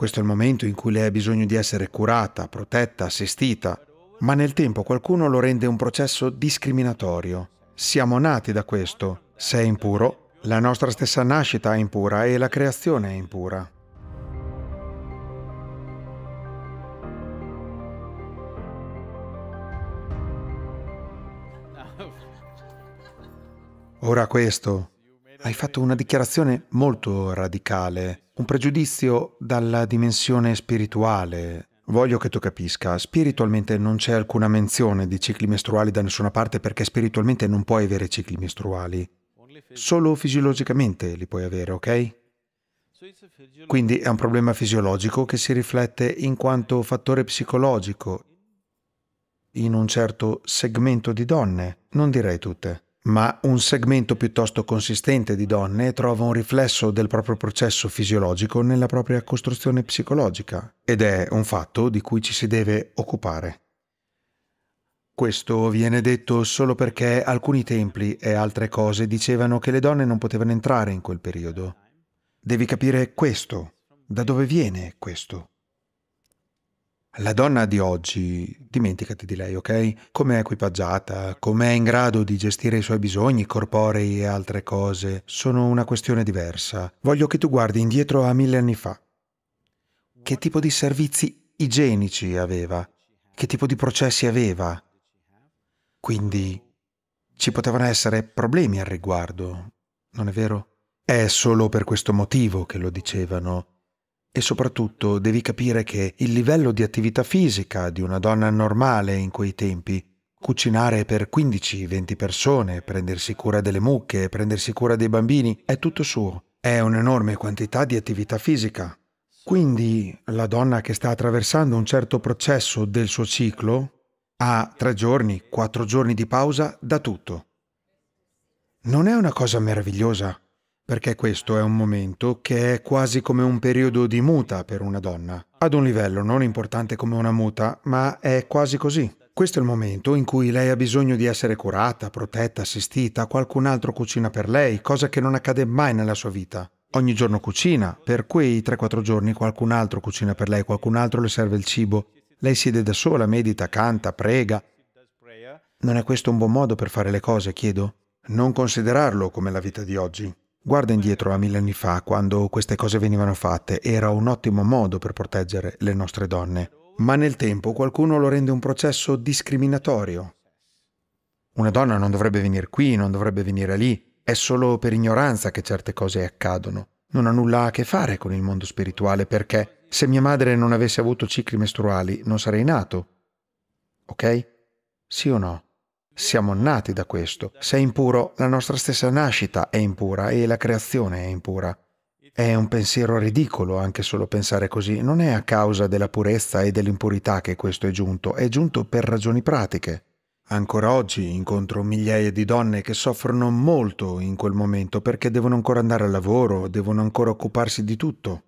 Questo è il momento in cui lei ha bisogno di essere curata, protetta, assistita, ma nel tempo qualcuno lo rende un processo discriminatorio. Siamo nati da questo. Se è impuro, la nostra stessa nascita è impura e la creazione è impura. Ora questo hai fatto una dichiarazione molto radicale, un pregiudizio dalla dimensione spirituale. Voglio che tu capisca, spiritualmente non c'è alcuna menzione di cicli mestruali da nessuna parte perché spiritualmente non puoi avere cicli mestruali. Solo fisiologicamente li puoi avere, ok? Quindi è un problema fisiologico che si riflette in quanto fattore psicologico in un certo segmento di donne, non direi tutte ma un segmento piuttosto consistente di donne trova un riflesso del proprio processo fisiologico nella propria costruzione psicologica ed è un fatto di cui ci si deve occupare. Questo viene detto solo perché alcuni templi e altre cose dicevano che le donne non potevano entrare in quel periodo. Devi capire questo, da dove viene questo. La donna di oggi, dimenticati di lei, ok? Com'è equipaggiata, com'è in grado di gestire i suoi bisogni corporei e altre cose, sono una questione diversa. Voglio che tu guardi indietro a mille anni fa. Che tipo di servizi igienici aveva? Che tipo di processi aveva? Quindi ci potevano essere problemi al riguardo, non è vero? È solo per questo motivo che lo dicevano e soprattutto devi capire che il livello di attività fisica di una donna normale in quei tempi, cucinare per 15-20 persone, prendersi cura delle mucche, prendersi cura dei bambini, è tutto suo. È un'enorme quantità di attività fisica. Quindi la donna che sta attraversando un certo processo del suo ciclo ha tre giorni, quattro giorni di pausa da tutto. Non è una cosa meravigliosa? perché questo è un momento che è quasi come un periodo di muta per una donna, ad un livello non importante come una muta, ma è quasi così. Questo è il momento in cui lei ha bisogno di essere curata, protetta, assistita, qualcun altro cucina per lei, cosa che non accade mai nella sua vita. Ogni giorno cucina, per quei 3-4 giorni qualcun altro cucina per lei, qualcun altro le serve il cibo. Lei siede da sola, medita, canta, prega. Non è questo un buon modo per fare le cose, chiedo? Non considerarlo come la vita di oggi. Guarda indietro a mille anni fa, quando queste cose venivano fatte, era un ottimo modo per proteggere le nostre donne, ma nel tempo qualcuno lo rende un processo discriminatorio. Una donna non dovrebbe venire qui, non dovrebbe venire lì, è solo per ignoranza che certe cose accadono. Non ha nulla a che fare con il mondo spirituale perché se mia madre non avesse avuto cicli mestruali non sarei nato. Ok? Sì o no? Siamo nati da questo. Se è impuro, la nostra stessa nascita è impura e la creazione è impura. È un pensiero ridicolo anche solo pensare così. Non è a causa della purezza e dell'impurità che questo è giunto, è giunto per ragioni pratiche. Ancora oggi incontro migliaia di donne che soffrono molto in quel momento perché devono ancora andare al lavoro, devono ancora occuparsi di tutto.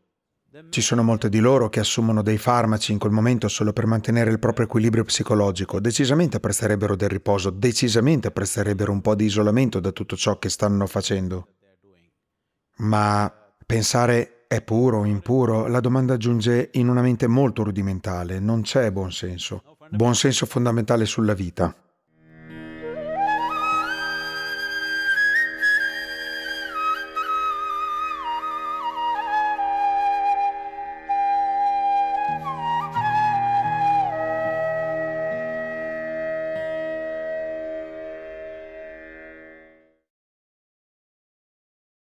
Ci sono molte di loro che assumono dei farmaci in quel momento solo per mantenere il proprio equilibrio psicologico. Decisamente presterebbero del riposo, decisamente presterebbero un po' di isolamento da tutto ciò che stanno facendo. Ma pensare è puro o impuro, la domanda giunge in una mente molto rudimentale, non c'è buon senso. Buon senso fondamentale sulla vita.